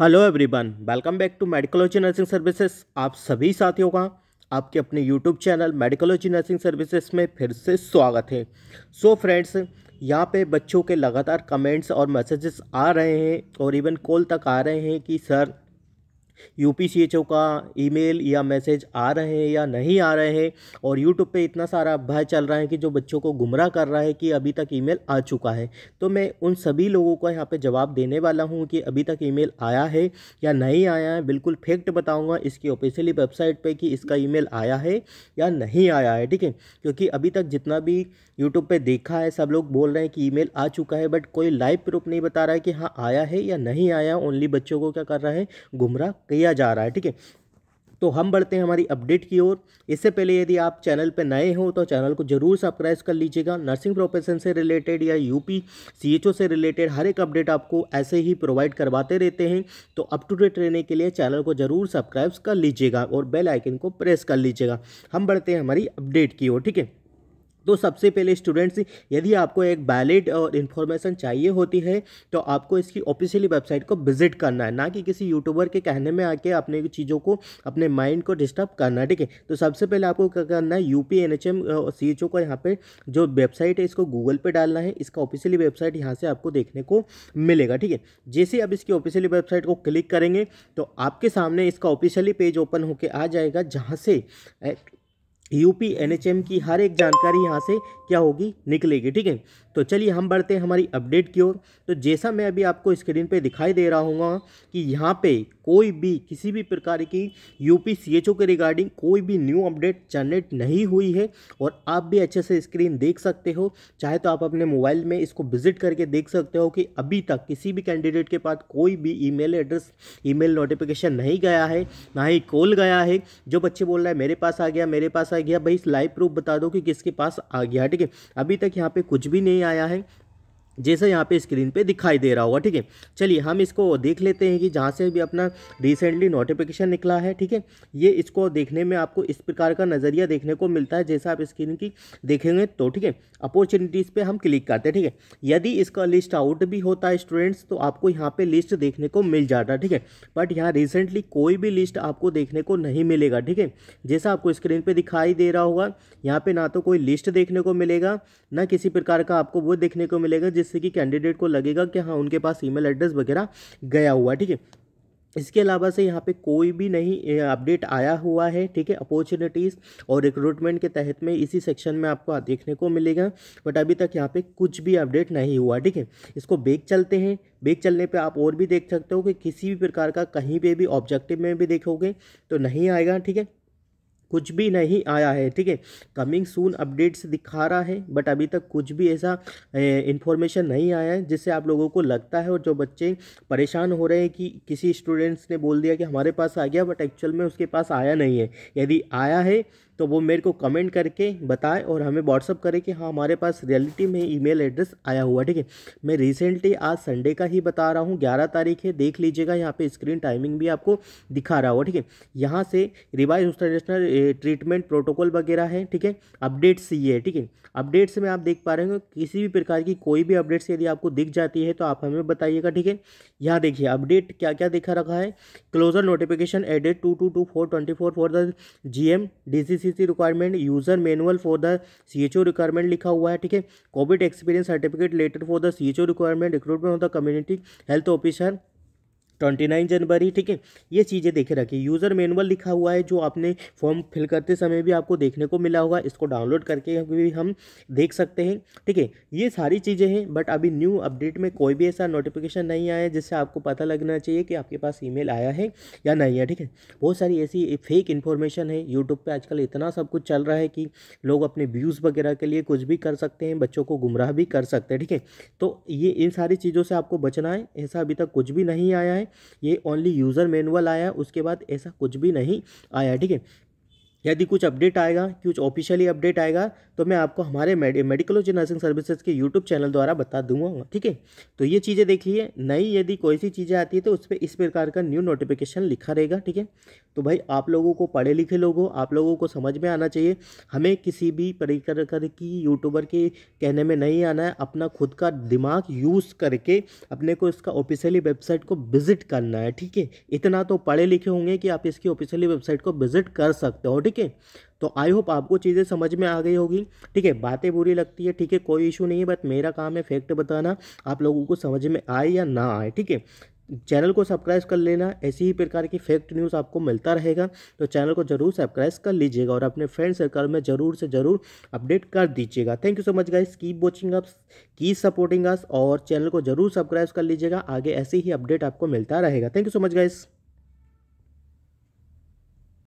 hello everyone welcome back to medicology nursing services आप सभी साथियों का आपके अपने YouTube channel medicology nursing services में फिर से स्वागत है सो so फ्रेंड्स यहाँ पे बच्चों के लगातार कमेंट्स और मैसेजेस आ रहे हैं और इवन कॉल तक आ रहे हैं कि sir U P C H O का ईमेल या मैसेज आ रहे हैं या नहीं आ रहे हैं और यूट्यूब पे इतना सारा भय चल रहा है कि जो बच्चों को गुमराह कर रहा है कि अभी तक ईमेल आ चुका है तो मैं उन सभी लोगों को यहाँ पे जवाब देने वाला हूँ कि अभी तक ईमेल आया है या नहीं आया है बिल्कुल फैक्ट बताऊँगा इसकी ऑफिशियली वेबसाइट पर कि इसका ई आया है या नहीं आया है ठीक है क्योंकि अभी तक जितना भी यूट्यूब पर देखा है सब लोग बोल रहे हैं कि ई आ चुका है बट कोई लाइव प्रूफ नहीं बता रहा है कि हाँ आया है या नहीं आया ओनली बच्चों को क्या कर रहा है गुमराह किया जा रहा है ठीक है तो हम बढ़ते हैं हमारी अपडेट की ओर इससे पहले यदि आप चैनल पर नए हो तो चैनल को जरूर सब्सक्राइब कर लीजिएगा नर्सिंग प्रोफेशन से रिलेटेड या यूपी सीएचओ से रिलेटेड हर एक अपडेट आपको ऐसे ही प्रोवाइड करवाते रहते हैं तो अप टू डेट रहने के लिए चैनल को जरूर सब्सक्राइब कर लीजिएगा और बेल आइकन को प्रेस कर लीजिएगा हम बढ़ते हैं हमारी अपडेट की ओर ठीक है तो सबसे पहले स्टूडेंट्स यदि आपको एक वैलिड और इन्फॉर्मेशन चाहिए होती है तो आपको इसकी ऑफिशियली वेबसाइट को विजिट करना है ना कि किसी यूट्यूबर के कहने में आके अपने चीज़ों को अपने माइंड को डिस्टर्ब करना है ठीक है तो सबसे पहले आपको क्या करना है U P N H M C H O का यहाँ पर जो वेबसाइट है इसको गूगल पर डालना है इसका ऑफिशियली वेबसाइट यहाँ से आपको देखने को मिलेगा ठीक है जैसे आप इसकी ऑफिशियली वेबसाइट को क्लिक करेंगे तो आपके सामने इसका ऑफिशियली पेज ओपन होकर आ जाएगा जहाँ से यूपी एनएचएम की हर एक जानकारी यहाँ से क्या होगी निकलेगी ठीक है तो चलिए हम बढ़ते हैं हमारी अपडेट की ओर तो जैसा मैं अभी आपको स्क्रीन पे दिखाई दे रहा हूँ कि यहाँ पे कोई भी किसी भी प्रकार की यूपी सीएचओ के रिगार्डिंग कोई भी न्यू अपडेट जनरेट नहीं हुई है और आप भी अच्छे से स्क्रीन देख सकते हो चाहे तो आप अपने मोबाइल में इसको विजिट करके देख सकते हो कि अभी तक किसी भी कैंडिडेट के पास कोई भी ई एड्रेस ई नोटिफिकेशन नहीं गया है ना ही कॉल गया है जो बच्चे बोल रहे हैं मेरे पास आ गया मेरे पास आ गया भाई लाइव प्रूफ बता दो कि किसके पास आ गया ठीक है अभी तक यहाँ पे कुछ भी नहीं आया है जैसे यहाँ पे स्क्रीन पे दिखाई दे रहा होगा ठीक है चलिए हम इसको देख लेते हैं कि जहाँ से भी अपना रिसेंटली नोटिफिकेशन निकला है ठीक है ये इसको देखने में आपको इस प्रकार का नज़रिया देखने को मिलता है जैसा आप स्क्रीन की देखेंगे तो ठीक है अपॉर्चुनिटीज़ पे हम क्लिक करते हैं ठीक है यदि इसका लिस्ट आउट भी होता है स्टूडेंट्स तो आपको यहाँ पर लिस्ट देखने को मिल जाता ठीक है बट यहाँ रिसेंटली कोई भी लिस्ट आपको देखने को नहीं मिलेगा ठीक है जैसा आपको स्क्रीन पर दिखाई दे रहा होगा यहाँ पर ना तो कोई लिस्ट देखने को मिलेगा ना किसी प्रकार का आपको वो देखने को मिलेगा जिससे कि कैंडिडेट को लगेगा कि हाँ उनके पास ईमेल एड्रेस वगैरह गया हुआ ठीक है इसके अलावा से यहाँ पे कोई भी नहीं अपडेट आया हुआ है ठीक है अपॉर्चुनिटीज़ और रिक्रूटमेंट के तहत में इसी सेक्शन में आपको देखने को मिलेगा बट अभी तक यहाँ पे कुछ भी अपडेट नहीं हुआ ठीक है इसको बेक चलते हैं बेक चलने पे आप और भी देख सकते हो कि किसी भी प्रकार का कहीं पे भी ऑब्जेक्टिव में भी देखोगे तो नहीं आएगा ठीक है कुछ भी नहीं आया है ठीक है कमिंग सून अपडेट्स दिखा रहा है बट अभी तक कुछ भी ऐसा इंफॉर्मेशन नहीं आया है जिससे आप लोगों को लगता है और जो बच्चे परेशान हो रहे हैं कि किसी स्टूडेंट्स ने बोल दिया कि हमारे पास आ गया बट एक्चुअल में उसके पास आया नहीं है यदि आया है तो वो मेरे को कमेंट करके बताए और हमें व्हाट्सअप करें कि हाँ हमारे पास रियलिटी में ईमेल एड्रेस आया हुआ ठीक है मैं रिसेंटली आज संडे का ही बता रहा हूँ ग्यारह तारीख है देख लीजिएगा यहाँ पे स्क्रीन टाइमिंग भी आपको दिखा रहा हो ठीक है यहाँ से रिवाइज इंटरनेशनल ट्रीटमेंट प्रोटोकॉल वगैरह है ठीक है अपडेट्स ये है ठीक है अपडेट्स में आप देख पा रहे हो किसी भी प्रकार की कोई भी अपडेट्स यदि आपको दिख जाती है तो आप हमें बताइएगा ठीक है यहाँ देखिए अपडेट क्या क्या दिखा रखा है closure notification added two two two four twenty four for the G M D C C C requirement user manual for the C H O requirement लिखा हुआ है ठीक है COVID experience certificate letter for the C H O requirement recruitment of the community health officer twenty nine जनवरी ठीक है ये चीज़ें देखे रखिए यूज़र मैनुअल लिखा हुआ है जो आपने फॉर्म फिल करते समय भी आपको देखने को मिला होगा इसको डाउनलोड करके भी हम देख सकते हैं ठीक है ये सारी चीज़ें हैं बट अभी न्यू अपडेट में कोई भी ऐसा नोटिफिकेशन नहीं आया है जिससे आपको पता लगना चाहिए कि आपके पास ई आया है या नहीं है ठीक है बहुत सारी ऐसी फेक इन्फॉर्मेशन है यूट्यूब पर आजकल इतना सब कुछ चल रहा है कि लोग अपने व्यूज़ वगैरह के लिए कुछ भी कर सकते हैं बच्चों को गुमराह भी कर सकते हैं ठीक है तो ये इन सारी चीज़ों से आपको बचना है ऐसा अभी तक कुछ भी नहीं आया है है ये ओनली यूज़र मैनुअल आया उसके बाद ऐसा कुछ भी नहीं आया ठीक है यदि कुछ अपडेट आएगा कुछ ऑफिशियली अपडेट आएगा तो मैं आपको हमारे मेडिकल और नर्सिंग सर्विसेज के यूट्यूब चैनल द्वारा बता दूंगा ठीक है तो ये चीज़ें देखिए नई यदि कोई सी चीज़ें आती है तो उस पर इस प्रकार का न्यू नोटिफिकेशन लिखा रहेगा ठीक है तो भाई आप लोगों को पढ़े लिखे लोगों आप लोगों को समझ में आना चाहिए हमें किसी भी परिकर की यूट्यूबर के कहने में नहीं आना है अपना खुद का दिमाग यूज़ करके अपने को इसका ऑफिशियली वेबसाइट को विजिट करना है ठीक है इतना तो पढ़े लिखे होंगे कि आप इसकी ऑफिशियली वेबसाइट को विजिट कर सकते हो ठीक ठीक है तो आई होप आपको चीज़ें समझ में आ गई होगी ठीक है बातें बुरी लगती है ठीक है कोई इशू नहीं है बट मेरा काम है फैक्ट बताना आप लोगों को समझ में आए या ना आए ठीक है चैनल को सब्सक्राइब कर लेना ऐसी ही प्रकार की फैक्ट न्यूज़ आपको मिलता रहेगा तो चैनल को जरूर सब्सक्राइब कर लीजिएगा और अपने फ्रेंड सर्कल में ज़रूर से ज़रूर अपडेट कर दीजिएगा thank you so much guys keep watching अप की सपोर्टिंग अस और चैनल को जरूर सब्सक्राइब कर लीजिएगा आगे ऐसे ही अपडेट आपको मिलता रहेगा thank you so much guys